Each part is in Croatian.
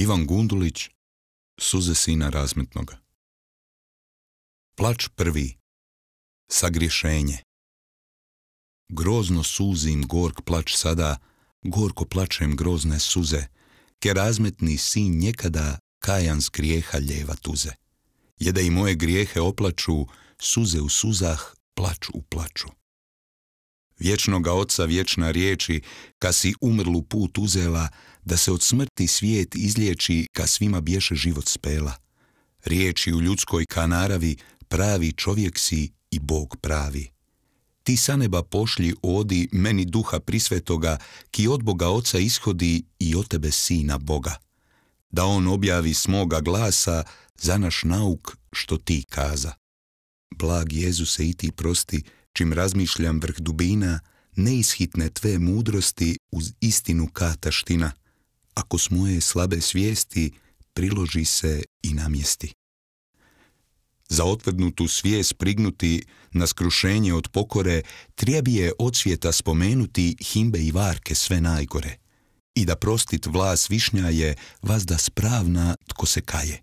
Ivan Gundulić, Suze sina razmetnoga. Plač prvi, sagrješenje. Grozno suzim gork plač sada, gorko plačem grozne suze, ke razmetni sin njekada kajan s grijeha ljeva tuze. da i moje grijehe oplaču, suze u suzah, plač u plaču vječnoga oca vječna riječi, ka si umrlu put uzela, da se od smrti svijet izliječi, ka svima bješe život spela. Riječi u ljudskoj kanaravi, pravi čovjek si i Bog pravi. Ti sa neba pošlji odi meni duha prisvetoga, ki od Boga oca ishodi i od tebe sina Boga. Da on objavi smoga glasa za naš nauk što ti kaza. Blag Jezuse i ti prosti, čim razmišljam vrh dubina, neishitne tve mudrosti uz istinu kataština, ako s moje slabe svijesti priloži se i namjesti. Za otvrdnutu svijest prignuti, na skrušenje od pokore, trebi je od svijeta spomenuti himbe i varke sve najgore. I da prostit vlas višnja je, vazda spravna tko se kaje.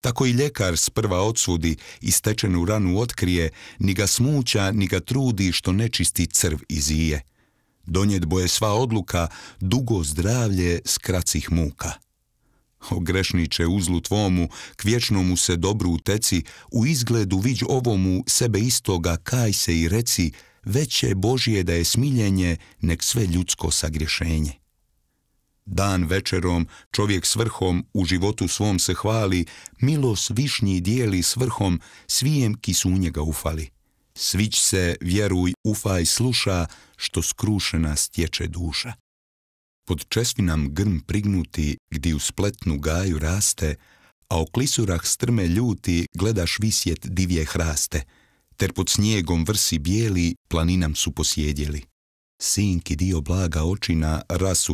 Tako i ljekar sprva odsudi i stečenu ranu otkrije, ni ga smuća, ni ga trudi što nečisti crv izije. bo je sva odluka, dugo zdravlje skracih muka. O grešniče uzlu tvomu, k vječnomu se dobru uteci, u izgledu viđ ovomu sebe istoga kaj se i reci, veće Božije da je smiljenje, nek sve ljudsko sagrješenje. Dan večerom čovjek s vrhom u životu svom se hvali, milos višnji dijeli s vrhom, svijem u njega ufali. Svić se, vjeruj, ufaj, sluša, što skrušena stječe duša. Pod česvinam grm prignuti, gdje u spletnu gaju raste, a o klisurah strme ljuti gledaš visjet divje hraste, ter pod snijegom vrsi bijeli planinam su posjedjeli sinki dio blaga očina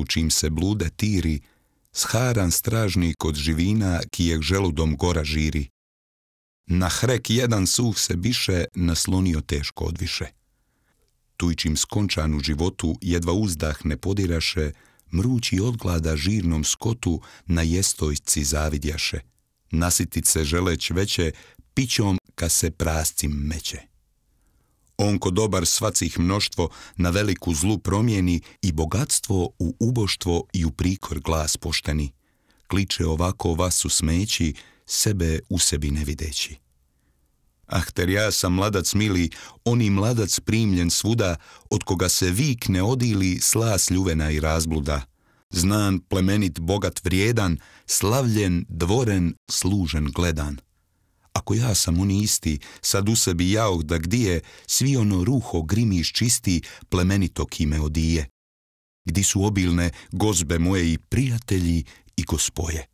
čim se blude tiri, sharan stražnik od živina kijeg želudom gora žiri. Na hrek jedan suh se biše naslonio teško odviše. Tujčim skončan u životu jedva uzdah ne podiraše, mrući odglada žirnom skotu na jestojci zavidjaše. Nasitit se želeć veće, pićom ka se prascim meće. Onko dobar svacih mnoštvo na veliku zlu promijeni i bogatstvo u uboštvo i u prikor glas pošteni. Kliče ovako vas u smeći, sebe u sebi ne videći. Ah, ter ja sam mladac mili, oni mladac primljen svuda, od koga se vik ne odili slas ljuvena i razbluda. Znan, plemenit, bogat, vrijedan, slavljen, dvoren, služen, gledan. Ako ja sam oni isti, sad u sebi jaoh da gdje, svi ono ruho grimiš čisti, plemenito kime odije. Gdi su obilne gozbe moje i prijatelji i gospoje.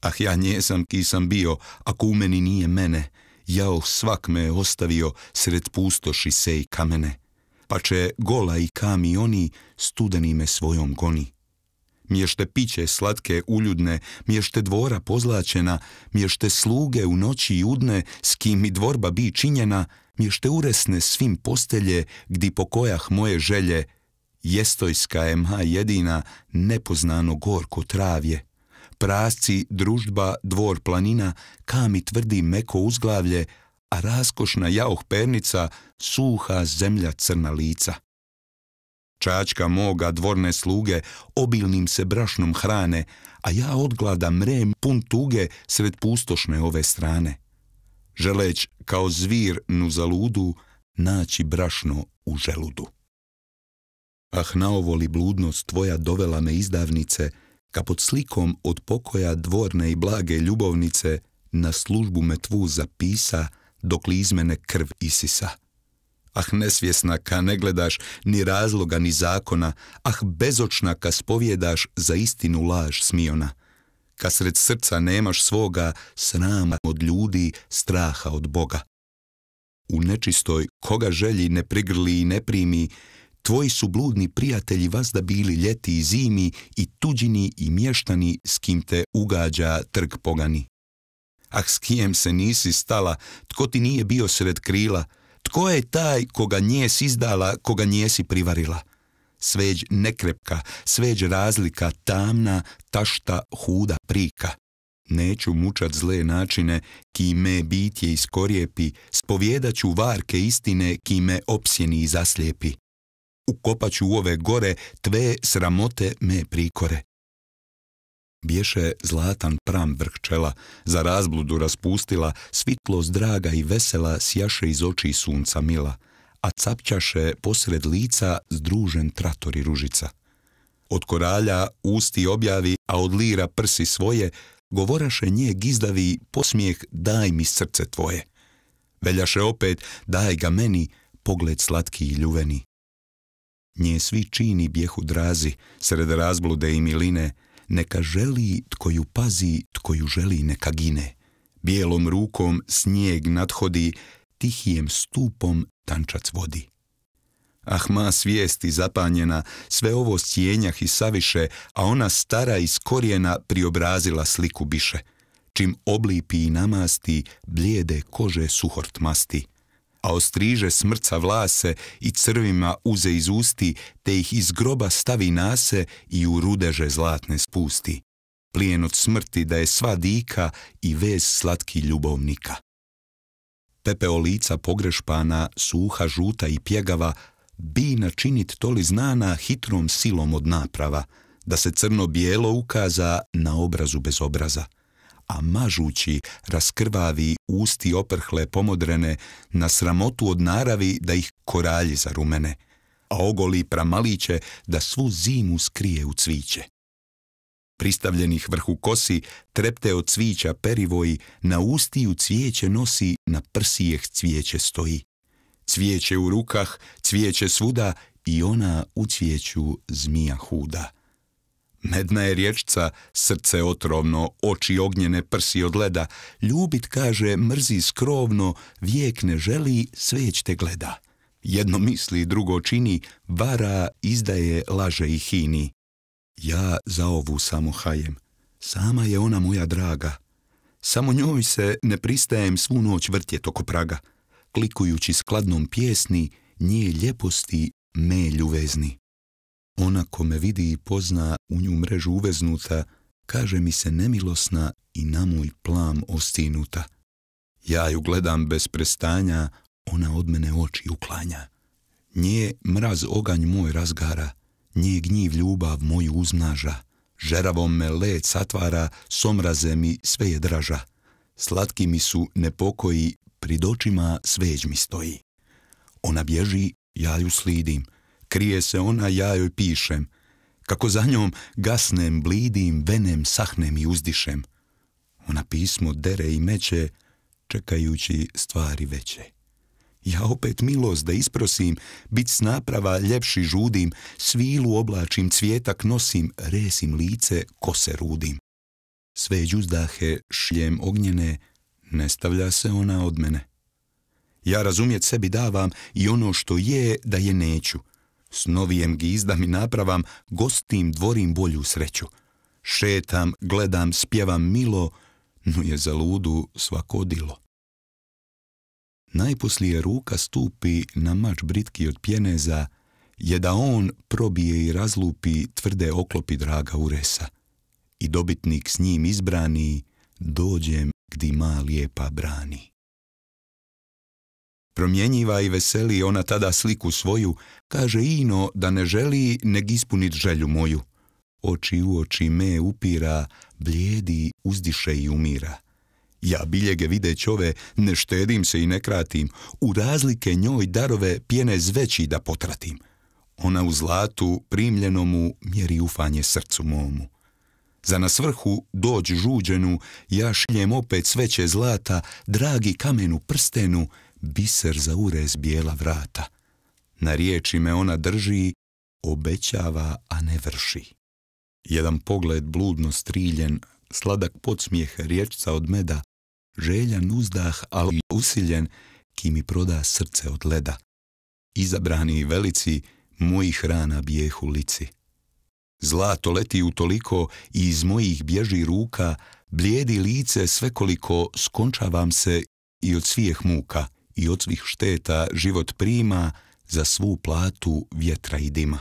Ah ja njesam ki sam bio, ako u meni nije mene, jao svak me je ostavio sred pustoši se i kamene, pa će gola i kami oni studeni me svojom goni mješte piće slatke uljudne, mješte dvora pozlačena, mješte sluge u noći judne, s kim mi dvorba bi činjena, mješte uresne svim postelje, po pokojah moje želje, jestojska je ma jedina, nepoznano gorko travje. Prasci, družba, dvor planina, kami tvrdi meko uzglavlje, a raskošna jaoh pernica, suha zemlja crna lica. Čačka moga dvorne sluge obilnim se brašnom hrane, a ja odglada mrem pun tuge sred pustošne ove strane. Želeć kao zvir nu zaludu naći brašno u želudu. Ah li bludnost tvoja dovela me izdavnice, ka pod slikom od pokoja dvorne i blage ljubovnice na službu me tvu zapisa, dok li iz mene krv isisa. Ah nesvjesna ka ne gledaš ni razloga ni zakona, ah bezočna ka spovjedaš za istinu laž smiona. Ka sred srca nemaš svoga, srama od ljudi, straha od Boga. U nečistoj, koga želji ne prigrli i ne primi, tvoji su bludni prijatelji vas da bili ljeti i zimi i tuđini i mještani s kim te ugađa trg pogani. Ah s kijem se nisi stala, tko ti nije bio sred krila, tko je taj koga njes izdala, koga njesi privarila? Sveđ nekrepka, sveđ razlika, tamna, tašta, huda prika. Neću mučat zle načine, ki me bitje iskorijepi, spovjedat varke istine, ki me opsjeni i zaslijepi. Ukopat u ove gore, tve sramote me prikore. Bješe zlatan pram vrh čela, za razbludu raspustila, svitlo draga i vesela sjaše iz oči sunca mila, a capćaše posred lica združen tratori ružica. Od koralja usti objavi, a od lira prsi svoje, govoraše nje gizdavi posmijeh daj mi srce tvoje. Veljaše opet daj ga meni, pogled slatki i ljuveni. Nje svi čini bjehu drazi, sred razblude i miline, neka želi tko ju pazi, tko ju želi neka gine. Bijelom rukom snijeg nadhodi, tihijem stupom tančac vodi. Ahma svijesti zapanjena, sve ovo stjenjah i saviše, a ona stara iz korijena priobrazila sliku biše. Čim oblipi i namasti, blijede kože suhort masti a ostriže smrca vlase i crvima uze iz usti, te ih iz groba stavi nase i u rudeže zlatne spusti. Plijen od smrti da je sva dika i vez slatki ljubovnika. Pepeo lica pogrešpana, suha, žuta i pjegava, bi načinit toli znana hitrom silom od naprava, da se crno-bijelo ukaza na obrazu bez obraza a mažući raskrvavi usti oprhle pomodrene na sramotu od naravi da ih koralji zarumene, a ogoli pramaliće da svu zimu skrije u cviće. Pristavljenih vrhu kosi trepte od cvića perivoji, na ustiju cvijeće nosi, na prsijeh cvijeće stoji. Cvijeće u rukah, cvijeće svuda i ona u cvijeću zmija huda. Medna je riječca, srce otrovno, oči ognjene, prsi od leda. Ljubit, kaže, mrzi skrovno, vijek ne želi, sveć te gleda. Jedno misli, drugo čini, vara, izdaje, laže i hini. Ja za ovu samo hajem. Sama je ona moja draga. Samo njoj se ne pristajem svu noć vrtjet oko praga. Klikujući skladnom pjesni, nje ljeposti, me ljuvezni. Ona ko me vidi i pozna u nju mrežu uveznuta, kaže mi se nemilosna i na moj plam ostinuta. Ja ju gledam bez prestanja, ona od mene oči uklanja. Nje mraz oganj moj razgara, nje gnjiv ljubav moju uznaža. Žeravom me led satvara, somraze mi sve je draža. Slatki mi su nepokoji, pri očima sveđ mi stoji. Ona bježi, ja ju slidim. Krije se ona, ja joj pišem. Kako za njom gasnem, blidim, venem, sahnem i uzdišem. Ona pismo dere i meće, čekajući stvari veće. Ja opet milost da isprosim, bit s naprava ljepši žudim, svilu oblačim, cvijetak nosim, resim lice, kose rudim. Sve đuzdahe šljem ognjene, ne stavlja se ona od mene. Ja razumjet sebi davam i ono što je da je neću, s novijem gizdam i napravam, gostim dvorim bolju sreću. Šetam, gledam, spjevam milo, no je za ludu svakodilo. Najposlije ruka stupi na mač britki od pjeneza, je da on probije i razlupi tvrde oklopi draga uresa. I dobitnik s njim izbrani, dođem gdi ma lijepa brani. Promjenjiva i veseli ona tada sliku svoju, kaže ino da ne želi neg ispunit želju moju. Oči u oči me upira, blijedi, uzdiše i umira. Ja biljege vide ove, ne štedim se i ne kratim, u razlike njoj darove pjene zveći da potratim. Ona u zlatu primljenomu mjeri ufanje srcu momu. Za na svrhu dođ žuđenu, ja šljem opet sveće zlata, dragi kamenu prstenu, biser za urez bijela vrata. Na riječi me ona drži, obećava, a ne vrši. Jedan pogled bludno striljen, sladak podsmijeh riječca od meda, željan uzdah, ali usiljen, ki mi proda srce od leda. Izabrani velici, mojih rana u lici. Zlato leti utoliko i iz mojih bježi ruka, blijedi lice svekoliko skončavam se i od svijeh muka i od svih šteta život prima za svu platu vjetra i dima.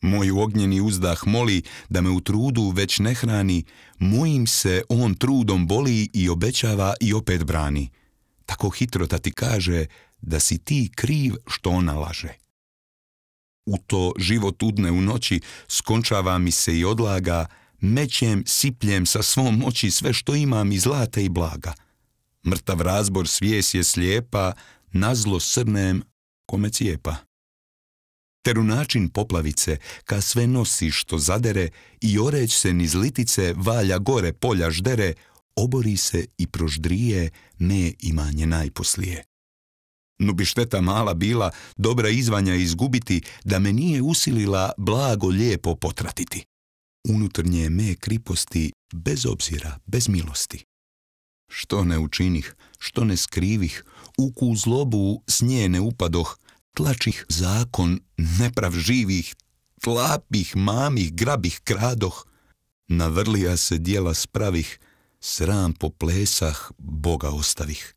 Moj ognjeni uzdah moli da me u trudu već ne hrani, mojim se on trudom boli i obećava i opet brani. Tako hitro ta ti kaže da si ti kriv što ona laže. U to život udne u noći, skončava mi se i odlaga, mećem, sipljem sa svom moći sve što imam i zlata i blaga – Mrtav razbor svijes je slijepa, nazlo srnem kome cijepa. Teru način poplavice, ka sve nosi što zadere, i oreć se niz litice, valja gore polja ždere, obori se i proždrije, ne imanje najposlije. Nu bi šteta mala bila, dobra izvanja izgubiti, da me nije usilila blago lijepo potratiti. Unutrnje me kriposti, bez obzira, bez milosti. Što ne učinih, što ne skrivih, uku zlobu s nje ne upadoh, tlačih zakon nepravživih, tlapih, mamih, grabih, kradoh. Navrlija se dijela spravih, sram po plesah Boga ostavih.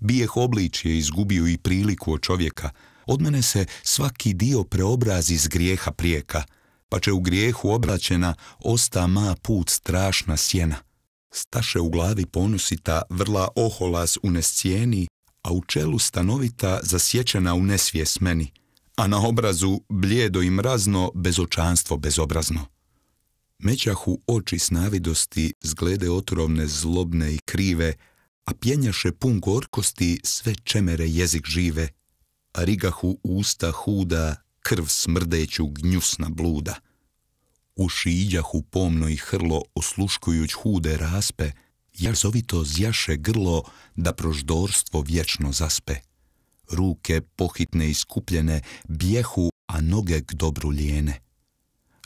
Bijeh obličje izgubio i priliku od čovjeka, od mene se svaki dio preobrazi iz grijeha prijeka, pa će u grijehu obraćena osta ma put strašna sjena. Staše u glavi ponusita vrla oholas u nescijeni, a u čelu stanovita zasjećena u nesvijest meni, a na obrazu bljedo i mrazno bezočanstvo bezobrazno. Mećahu oči snavidosti, zglede otrovne, zlobne i krive, a pjenjaše pun gorkosti sve čemere jezik žive, a rigahu usta huda, krv smrdeću gnjusna bluda iđahu pomno i hrlo, osluškujuć hude raspe, jazovito zjaše grlo, da proždorstvo vječno zaspe. Ruke pohitne i skupljene, bijehu a noge k dobru lijene.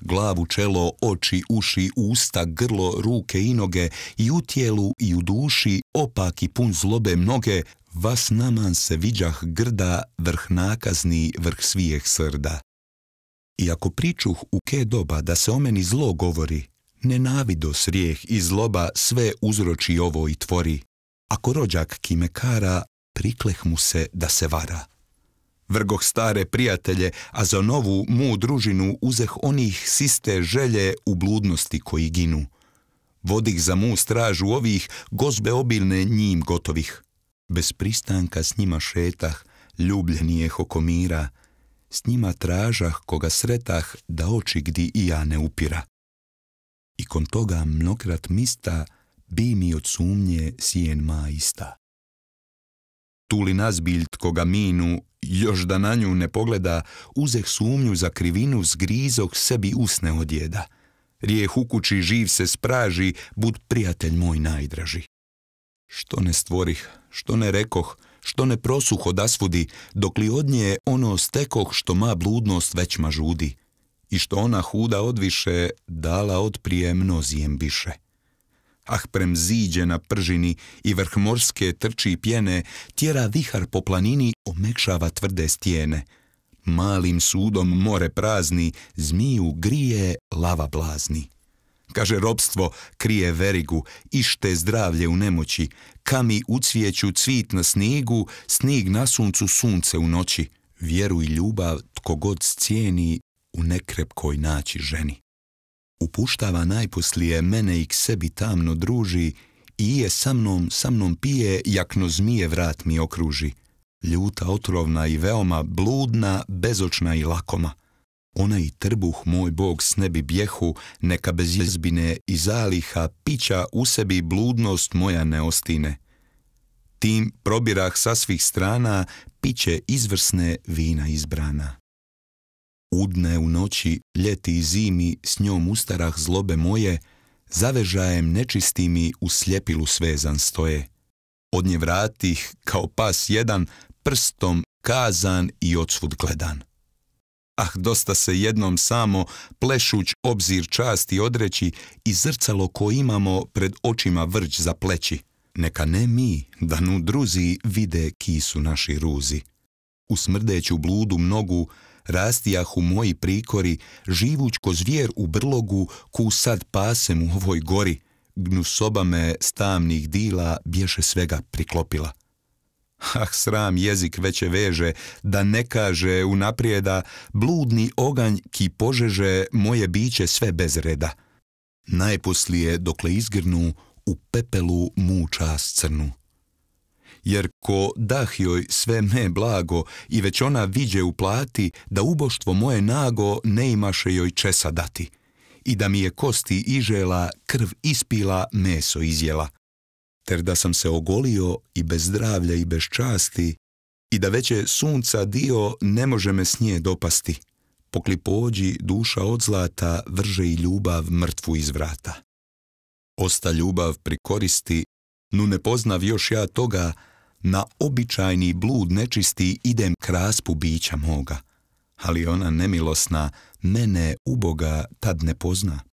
Glavu, čelo, oči, uši, usta, grlo, ruke i noge, i u tijelu i u duši, opak i pun zlobe mnoge, vas naman se viđah grda, vrh nakazni, vrh svijeh srda. I ako pričuh u ke doba da se o meni zlo govori, nenavido srijeh i zloba sve uzroči ovo i tvori. Ako rođak kime kara, prikleh mu se da se vara. Vrgoh stare prijatelje, a za novu mu družinu uzeh onih siste želje u bludnosti koji ginu. Vodih za mu stražu ovih, gozbe obilne njim gotovih. Bez pristanka s njima šetah, ljubljeni oko mira, s njima tražah koga sretah da oči gdi i ja ne upira. I kon toga mnokrat mista bi mi od sumnje sijen maista. Tuli nazbilj koga minu, još da na nju ne pogleda, uzeh sumnju za krivinu zgrizog sebi usne odjeda. Rijeh u kući živ se spraži, bud prijatelj moj najdraži. Što ne stvorih, što ne rekoh, što ne prosuh dasvudi, dok li od nje ono stekoh što ma bludnost ma žudi, i što ona huda odviše dala od prije mnozijem više. Ah, prem ziđe na pržini i vrh morske trči pjene, tjera vihar po planini, omekšava tvrde stijene. Malim sudom more prazni, zmiju grije, lava blazni. Kaže, ropstvo, krije verigu, ište zdravlje u nemoći, kami u cvijeću cvit na snigu, snig na suncu, sunce u noći. Vjeru i ljubav tko god cijeni, u nekrepkoj naći ženi. Upuštava najposlije mene i k sebi tamno druži, i je sa mnom, sa mnom pije, jakno zmije vrat mi okruži. Ljuta, otrovna i veoma, bludna, bezočna i lakoma ona i trbuh moj bog s nebi bjehu, neka bez jezbine i zaliha pića u sebi bludnost moja ne ostine. Tim probirah sa svih strana, piće izvrsne vina izbrana. Udne u noći, ljeti i zimi, s njom ustarah zlobe moje, zavežajem nečistimi u sljepilu svezan stoje. Od nje vratih, kao pas jedan, prstom kazan i odsvud gledan ah dosta se jednom samo, plešuć obzir časti odreći i zrcalo ko imamo pred očima vrć za pleći. Neka ne mi, da nu druzi vide ki su naši ruzi. U smrdeću bludu mnogu, u moji prikori, živuć ko zvijer u brlogu, ku sad pasem u ovoj gori. soba me stamnih dila bješe svega priklopila. Ah, sram jezik veće veže, da ne kaže naprijeda, bludni oganj ki požeže moje biće sve bez reda. Najposlije, dokle izgrnu, u pepelu muča crnu. Jer ko dah joj sve me blago i već ona viđe u plati, da uboštvo moje nago ne imaše joj česa dati i da mi je kosti ižela, krv ispila, meso izjela ter da sam se ogolio i bez zdravlja i bez časti i da veće sunca dio ne može me s nje dopasti. Poklipođi duša od zlata vrže i ljubav mrtvu iz vrata. Osta ljubav prikoristi, nu ne poznav još ja toga, na običajni blud nečisti idem kraspu bića moga, ali ona nemilosna mene uboga tad ne pozna.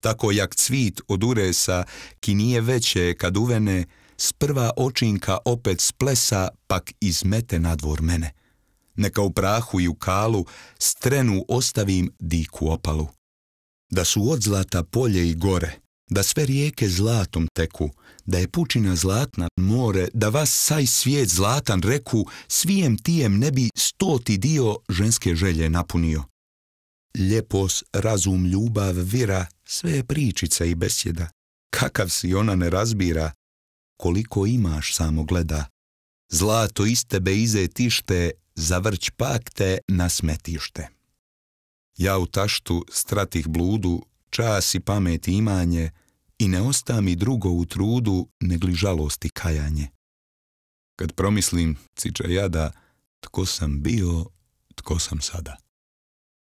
Tako jak cvit od uresa, ki nije veće kad uvene, s prva očinka opet splesa, pak izmete na dvor mene. Neka u prahu i u kalu, strenu ostavim diku opalu. Da su od zlata polje i gore, da sve rijeke zlatom teku, da je pučina zlatna more, da vas saj svijet zlatan reku, svijem tijem ne bi stoti dio ženske želje napunio. Ljepos, razum, ljubav, vira, sve je pričica i besjeda. Kakav si ona ne razbira, koliko imaš samo gleda. Zlato iz tebe ize tište, zavrć pakte na smetište. Ja u taštu stratih bludu, čas i pamet i imanje, i ne osta mi drugo u trudu, negli žalost i kajanje. Kad promislim, ciča jada, tko sam bio, tko sam sada.